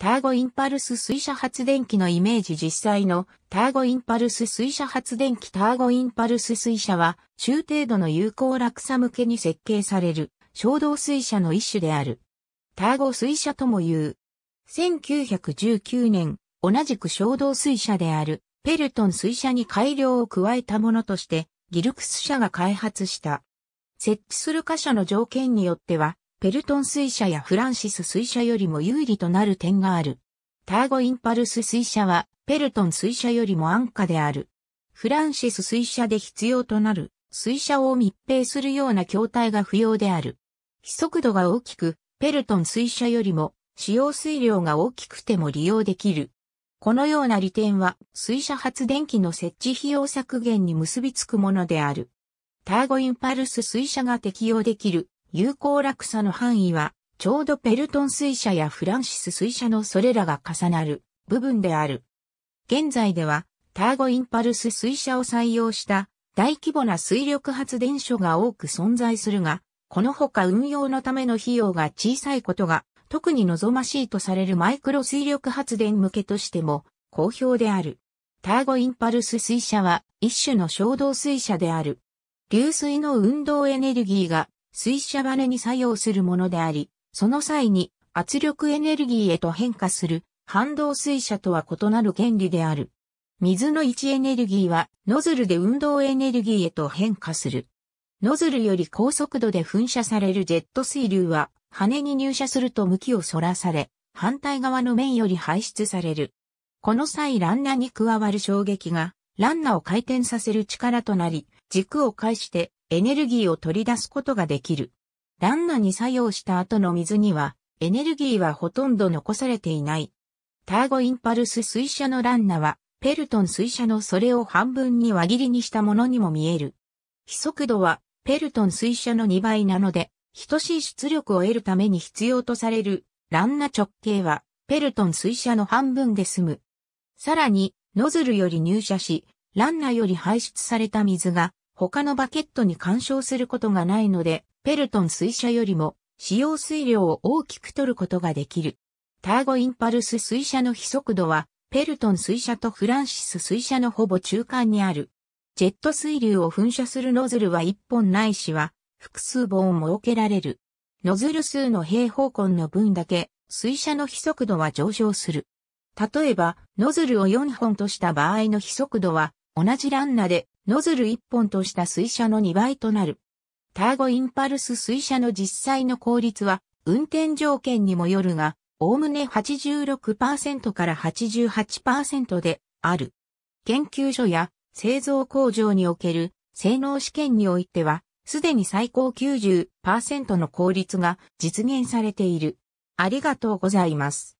ターゴインパルス水車発電機のイメージ実際のターゴインパルス水車発電機ターゴインパルス水車は中程度の有効落差向けに設計される衝動水車の一種である。ターゴ水車とも言う。1919年、同じく衝動水車であるペルトン水車に改良を加えたものとしてギルクス社が開発した。設置する箇所の条件によってはペルトン水車やフランシス水車よりも有利となる点がある。ターゴインパルス水車は、ペルトン水車よりも安価である。フランシス水車で必要となる、水車を密閉するような筐体が不要である。飛速度が大きく、ペルトン水車よりも、使用水量が大きくても利用できる。このような利点は、水車発電機の設置費用削減に結びつくものである。ターゴインパルス水車が適用できる有効落差の範囲は、ちょうどペルトン水車やフランシス水車のそれらが重なる部分である。現在では、ターゴインパルス水車を採用した大規模な水力発電所が多く存在するが、このほか運用のための費用が小さいことが特に望ましいとされるマイクロ水力発電向けとしても好評である。ターゴインパルス水車は一種の衝動水車である。流水の運動エネルギーが水車バネに作用するものであり、その際に圧力エネルギーへと変化する反動水車とは異なる原理である。水の位置エネルギーはノズルで運動エネルギーへと変化する。ノズルより高速度で噴射されるジェット水流は羽に入射すると向きを反らされ、反対側の面より排出される。この際ランナに加わる衝撃がランナを回転させる力となり、軸を介してエネルギーを取り出すことができる。ランナに作用した後の水には、エネルギーはほとんど残されていない。ターゴインパルス水車のランナは、ペルトン水車のそれを半分に輪切りにしたものにも見える。非速度は、ペルトン水車の2倍なので、等しい出力を得るために必要とされる、ランナ直径は、ペルトン水車の半分で済む。さらに、ノズルより入射し、ランナより排出された水が、他のバケットに干渉することがないので、ペルトン水車よりも使用水量を大きく取ることができる。ターゴインパルス水車の非速度は、ペルトン水車とフランシス水車のほぼ中間にある。ジェット水流を噴射するノズルは1本ないしは、複数本を設けられる。ノズル数の平方根の分だけ、水車の非速度は上昇する。例えば、ノズルを4本とした場合の非速度は、同じランナでノズル1本とした水車の2倍となる。ターゴインパルス水車の実際の効率は、運転条件にもよるが、おおむね86%から88%である。研究所や製造工場における性能試験においては、すでに最高90%の効率が実現されている。ありがとうございます。